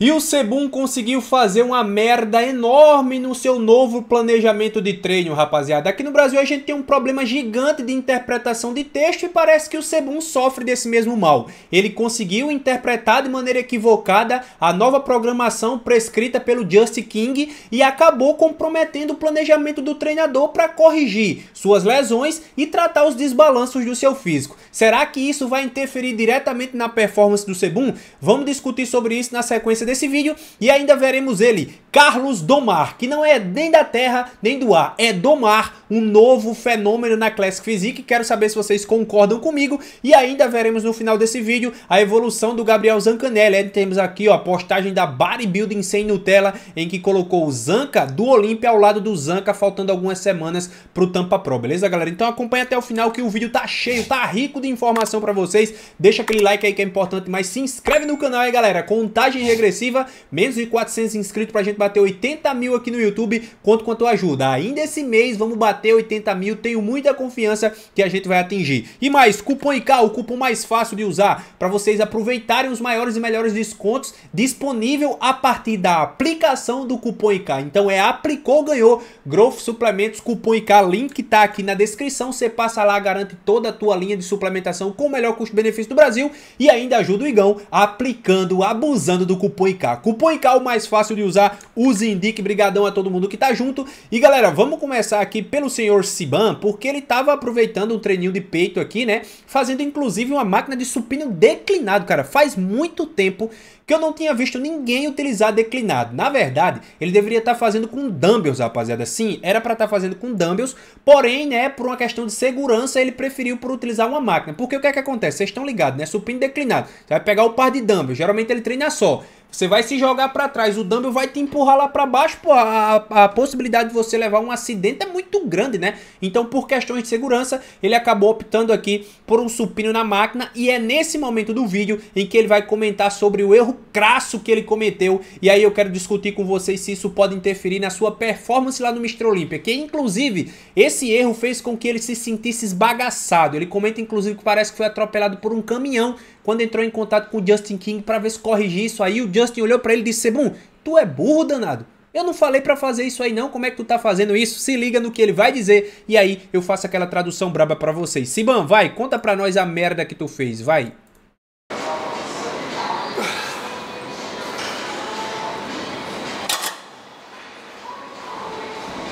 E o Sebum conseguiu fazer uma merda enorme no seu novo planejamento de treino, rapaziada. Aqui no Brasil a gente tem um problema gigante de interpretação de texto e parece que o Sebum sofre desse mesmo mal. Ele conseguiu interpretar de maneira equivocada a nova programação prescrita pelo Just King e acabou comprometendo o planejamento do treinador para corrigir suas lesões e tratar os desbalanços do seu físico. Será que isso vai interferir diretamente na performance do Sebum? Vamos discutir sobre isso na sequência desse vídeo e ainda veremos ele, Carlos Domar, que não é nem da terra nem do ar, é Domar, um novo fenômeno na Classic Physique, quero saber se vocês concordam comigo e ainda veremos no final desse vídeo a evolução do Gabriel Zancanelli, é, temos aqui ó, a postagem da Bodybuilding sem Nutella, em que colocou o Zanca do Olímpia ao lado do Zanca, faltando algumas semanas pro Tampa Pro, beleza galera? Então acompanha até o final que o vídeo tá cheio, tá rico de informação pra vocês, deixa aquele like aí que é importante, mas se inscreve no canal aí galera, contagem regressiva progressiva, menos de 400 inscritos pra gente bater 80 mil aqui no YouTube, conto com a tua ajuda. Ainda esse mês vamos bater 80 mil, tenho muita confiança que a gente vai atingir. E mais, cupom IK, o cupom mais fácil de usar para vocês aproveitarem os maiores e melhores descontos disponível a partir da aplicação do cupom IK. Então é aplicou, ganhou, Growth Suplementos, cupom IK, link tá aqui na descrição, você passa lá, garante toda a tua linha de suplementação com o melhor custo-benefício do Brasil e ainda ajuda o Igão aplicando, abusando do cupom Cupom IK. Cupom IK é o mais fácil de usar. Use indique. Brigadão a todo mundo que tá junto. E galera, vamos começar aqui pelo senhor Siban, porque ele tava aproveitando um treininho de peito aqui, né? Fazendo inclusive uma máquina de supino declinado, cara. Faz muito tempo que eu não tinha visto ninguém utilizar declinado. Na verdade, ele deveria estar tá fazendo com dumbbells, rapaziada. Sim, era para estar tá fazendo com dumbbells, porém, né, por uma questão de segurança, ele preferiu por utilizar uma máquina. Porque o que é que acontece? Vocês estão ligados, né? Supino declinado. Você vai pegar o par de dumbbells, geralmente ele treina só. Você vai se jogar para trás, o dumble vai te empurrar lá para baixo, pô, a, a, possibilidade de você levar um acidente é muito grande, né? Então, por questões de segurança, ele acabou optando aqui por um supino na máquina e é nesse momento do vídeo em que ele vai comentar sobre o erro crasso que ele cometeu e aí eu quero discutir com vocês se isso pode interferir na sua performance lá no Mr. Olympia, que inclusive esse erro fez com que ele se sentisse esbagaçado. Ele comenta inclusive que parece que foi atropelado por um caminhão quando entrou em contato com o Justin King para ver se corrigir isso aí. O Justin olhou para ele e disse: Sebum, tu é burro, danado. Eu não falei para fazer isso aí não, como é que tu tá fazendo isso? Se liga no que ele vai dizer e aí eu faço aquela tradução braba para vocês. Siban, vai, conta pra nós a merda que tu fez, vai.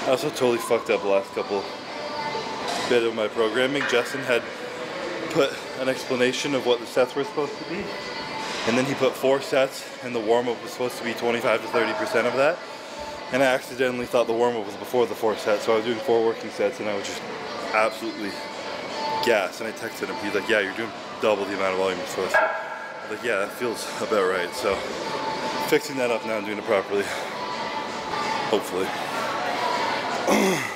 I also totally fucked up the last couple bit of my programming. Justin had put an explanation of what the sets were supposed to be. And then he put four sets, and the warm-up was supposed to be 25 to 30% of that. And I accidentally thought the warm-up was before the four sets, so I was doing four working sets, and I was just absolutely gassed. And I texted him. He's like, yeah, you're doing double the amount of volume you're supposed to. I like, yeah, that feels about right. So fixing that up now and doing it properly, hopefully.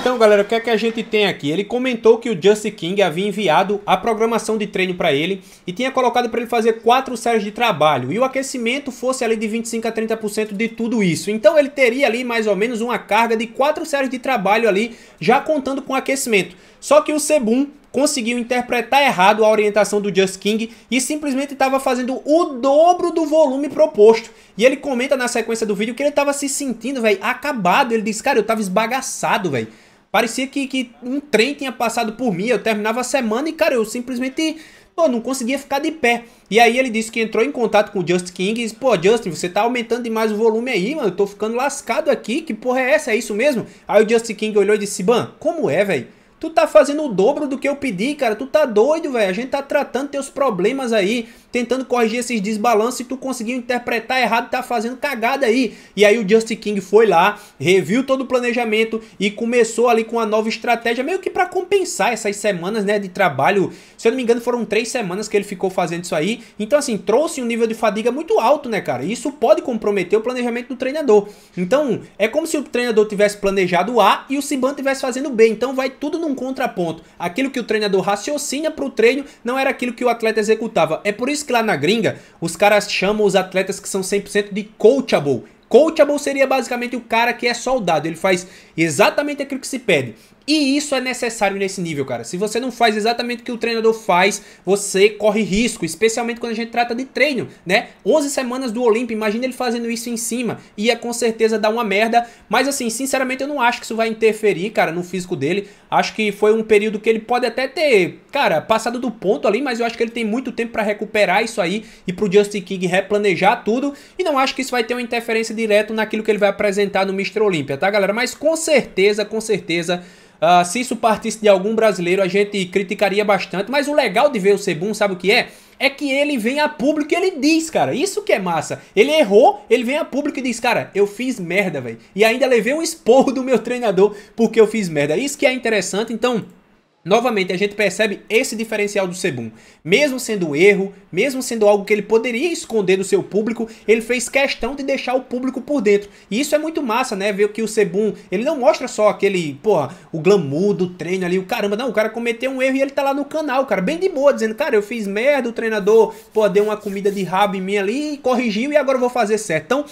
Então, galera, o que é que a gente tem aqui? Ele comentou que o Justin King havia enviado a programação de treino para ele e tinha colocado para ele fazer quatro séries de trabalho e o aquecimento fosse ali de 25 a 30% de tudo isso. Então, ele teria ali mais ou menos uma carga de quatro séries de trabalho ali, já contando com aquecimento. Só que o Sebum conseguiu interpretar errado a orientação do Just King e simplesmente estava fazendo o dobro do volume proposto. E ele comenta na sequência do vídeo que ele estava se sentindo, velho, acabado. Ele diz, cara, eu estava esbagaçado, velho. Parecia que, que um trem tinha passado por mim, eu terminava a semana e, cara, eu simplesmente pô, não conseguia ficar de pé. E aí ele disse que entrou em contato com o Just King e disse, pô, Justin, você tá aumentando demais o volume aí, mano, eu tô ficando lascado aqui, que porra é essa, é isso mesmo? Aí o Just King olhou e disse, ban, como é, velho? Tu tá fazendo o dobro do que eu pedi, cara. Tu tá doido, velho. A gente tá tratando teus problemas aí tentando corrigir esses desbalanços e tu conseguiu interpretar errado, tá fazendo cagada aí. E aí o Justin King foi lá, reviu todo o planejamento e começou ali com a nova estratégia, meio que para compensar essas semanas, né, de trabalho. Se eu não me engano, foram três semanas que ele ficou fazendo isso aí. Então, assim, trouxe um nível de fadiga muito alto, né, cara? E isso pode comprometer o planejamento do treinador. Então, é como se o treinador tivesse planejado A e o Siban tivesse fazendo B. Então, vai tudo num contraponto. Aquilo que o treinador raciocina para o treino não era aquilo que o atleta executava. É por isso que lá na gringa os caras chamam os atletas que são 100% de coachable. Coachable seria basicamente o cara que é soldado, ele faz exatamente aquilo que se pede. E isso é necessário nesse nível, cara. Se você não faz exatamente o que o treinador faz, você corre risco, especialmente quando a gente trata de treino, né? 11 semanas do Olímpio, imagina ele fazendo isso em cima. Ia é com certeza dar uma merda, mas assim, sinceramente eu não acho que isso vai interferir, cara, no físico dele. Acho que foi um período que ele pode até ter, cara, passado do ponto ali, mas eu acho que ele tem muito tempo para recuperar isso aí e pro Justin King replanejar tudo. E não acho que isso vai ter uma interferência direta naquilo que ele vai apresentar no Mr. Olímpia, tá, galera? Mas com certeza, com certeza Uh, se isso partisse de algum brasileiro, a gente criticaria bastante. Mas o legal de ver o Sebum, sabe o que é? É que ele vem a público e ele diz, cara. Isso que é massa. Ele errou, ele vem a público e diz, cara, eu fiz merda, velho. E ainda levei um esporro do meu treinador porque eu fiz merda. Isso que é interessante. Então, Novamente, a gente percebe esse diferencial do Sebum. Mesmo sendo um erro, mesmo sendo algo que ele poderia esconder do seu público, ele fez questão de deixar o público por dentro. E isso é muito massa, né? Ver que o Sebum, ele não mostra só aquele, porra, o glamour do treino ali, o caramba. Não, o cara cometeu um erro e ele tá lá no canal, cara, bem de boa, dizendo, cara, eu fiz merda, o treinador, pô, deu uma comida de rabo em mim ali, corrigiu e agora eu vou fazer certo. Então,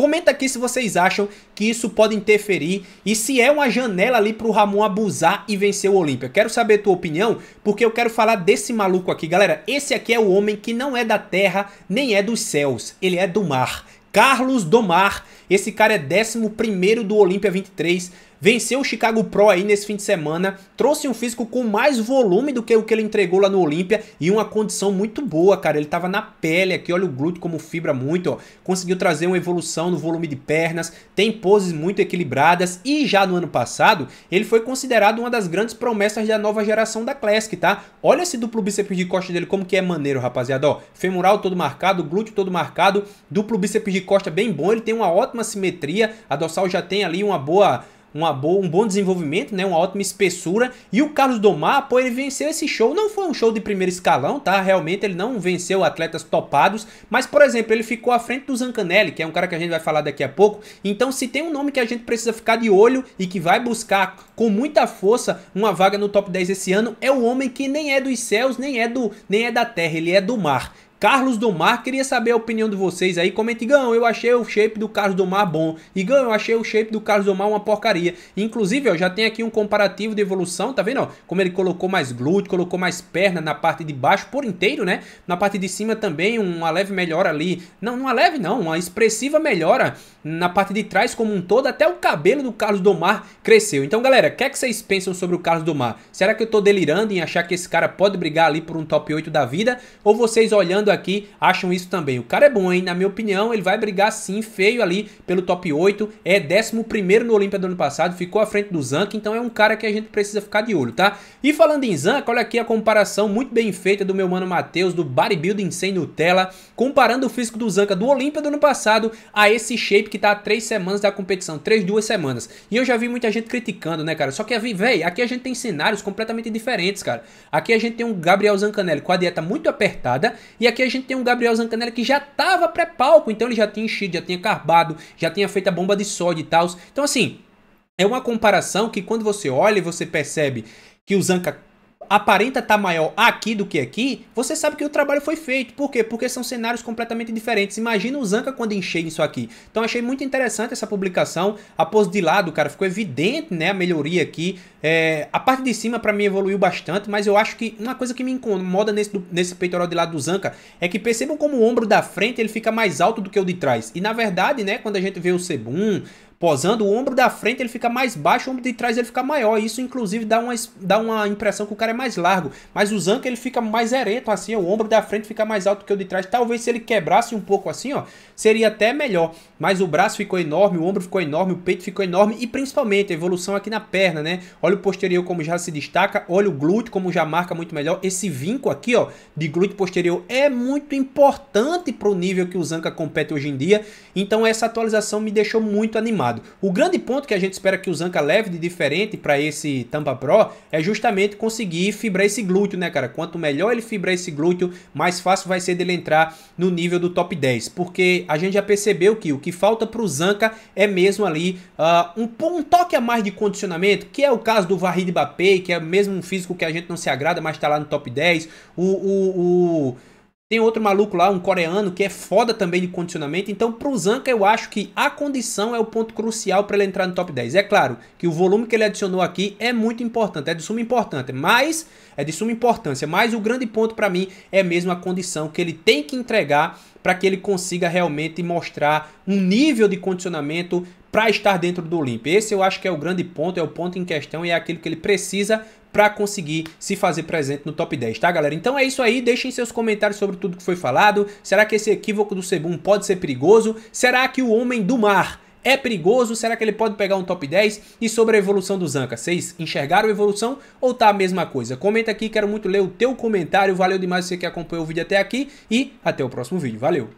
Comenta aqui se vocês acham que isso pode interferir e se é uma janela ali para o Ramon abusar e vencer o Olímpia. Quero saber tua opinião, porque eu quero falar desse maluco aqui. Galera, esse aqui é o homem que não é da terra, nem é dos céus, ele é do mar. Carlos Domar, esse cara é 11º do Olímpia 23, venceu o Chicago Pro aí nesse fim de semana, trouxe um físico com mais volume do que o que ele entregou lá no Olímpia e uma condição muito boa, cara. Ele tava na pele aqui, olha o glúteo como fibra muito, ó. Conseguiu trazer uma evolução no volume de pernas, tem poses muito equilibradas e já no ano passado ele foi considerado uma das grandes promessas da nova geração da Classic, tá? Olha esse duplo bíceps de costa dele como que é maneiro, rapaziada, ó. Femoral todo marcado, glúteo todo marcado, duplo bíceps de costa bem bom, ele tem uma ótima simetria, a dorsal já tem ali uma boa uma boa, um bom desenvolvimento, né? uma ótima espessura. E o Carlos Domar, pô, ele venceu esse show. Não foi um show de primeiro escalão, tá? Realmente ele não venceu atletas topados. Mas, por exemplo, ele ficou à frente do Zancanelli, que é um cara que a gente vai falar daqui a pouco. Então, se tem um nome que a gente precisa ficar de olho e que vai buscar com muita força uma vaga no top 10 esse ano, é o homem que nem é dos céus, nem é, do, nem é da terra, ele é do mar Carlos Domar, queria saber a opinião de vocês aí. Comente, Igão, eu achei o shape do Carlos Domar bom. Igão, eu achei o shape do Carlos Domar uma porcaria. Inclusive, ó, já tem aqui um comparativo de evolução, tá vendo? Ó, como ele colocou mais glúteo, colocou mais perna na parte de baixo por inteiro, né? Na parte de cima também uma leve melhora ali. Não, não uma é leve não, uma expressiva melhora na parte de trás como um todo. Até o cabelo do Carlos Domar cresceu. Então, galera, o que, é que vocês pensam sobre o Carlos Domar? Será que eu tô delirando em achar que esse cara pode brigar ali por um top 8 da vida? Ou vocês olhando aqui acham isso também. O cara é bom, hein? Na minha opinião, ele vai brigar sim, feio ali pelo top 8. É 11 no Olímpia do ano passado, ficou à frente do Zank, então é um cara que a gente precisa ficar de olho, tá? E falando em Zank, olha aqui a comparação muito bem feita do meu mano Matheus, do Bodybuilding Sem Nutella, comparando o físico do Zanka do Olímpia do ano passado a esse shape que tá há 3 semanas da competição, 3, 2 semanas. E eu já vi muita gente criticando, né, cara? Só que, véi, aqui a gente tem cenários completamente diferentes, cara. Aqui a gente tem um Gabriel Zancanelli com a dieta muito apertada e aqui aqui a gente tem um Gabriel Zancanelli que já estava pré-palco, então ele já tinha enchido, já tinha carbado, já tinha feito a bomba de sódio e tal. Então, assim, é uma comparação que quando você olha, você percebe que o Zanca aparenta estar tá maior aqui do que aqui, você sabe que o trabalho foi feito. Por quê? Porque são cenários completamente diferentes. Imagina o Zanca quando enchei isso aqui. Então achei muito interessante essa publicação. A pose de lado, cara, ficou evidente, né? A melhoria aqui. É, a parte de cima para mim evoluiu bastante, mas eu acho que uma coisa que me incomoda nesse, nesse peitoral de lado do Zanca é que percebam como o ombro da frente ele fica mais alto do que o de trás. E na verdade, né, quando a gente vê o Sebum, posando, o ombro da frente ele fica mais baixo, o ombro de trás ele fica maior. Isso, inclusive, dá uma, dá uma impressão que o cara é mais largo. Mas o Zanka ele fica mais ereto, assim, o ombro da frente fica mais alto que o de trás. Talvez se ele quebrasse um pouco assim, ó, seria até melhor. Mas o braço ficou enorme, o ombro ficou enorme, o peito ficou enorme e principalmente a evolução aqui na perna, né? Olha o posterior como já se destaca, olha o glúteo como já marca muito melhor. Esse vinco aqui, ó, de glúteo posterior é muito importante pro nível que o Zanka compete hoje em dia. Então essa atualização me deixou muito animado. O grande ponto que a gente espera que o Zanca leve de diferente para esse Tampa Pro é justamente conseguir fibrar esse glúteo, né, cara? Quanto melhor ele fibrar esse glúteo, mais fácil vai ser dele entrar no nível do top 10, porque a gente já percebeu que o que falta para o Zanca é mesmo ali uh, um, um, toque a mais de condicionamento, que é o caso do Vahid Bape, que é mesmo um físico que a gente não se agrada, mas está lá no top 10. O, o, o tem outro maluco lá, um coreano, que é foda também de condicionamento. Então, pro Zanka, eu acho que a condição é o ponto crucial para ele entrar no top 10. É claro que o volume que ele adicionou aqui é muito importante, é de suma importância, mas é de suma importância. Mas o grande ponto para mim é mesmo a condição que ele tem que entregar para que ele consiga realmente mostrar um nível de condicionamento para estar dentro do Olímpia. Esse eu acho que é o grande ponto, é o ponto em questão e é aquilo que ele precisa para conseguir se fazer presente no top 10, tá galera? Então é isso aí, deixem seus comentários sobre tudo que foi falado. Será que esse equívoco do Sebum pode ser perigoso? Será que o Homem do Mar é perigoso? Será que ele pode pegar um top 10? E sobre a evolução do Zanka, vocês enxergaram a evolução ou tá a mesma coisa? Comenta aqui, quero muito ler o teu comentário. Valeu demais você que acompanhou o vídeo até aqui e até o próximo vídeo. Valeu!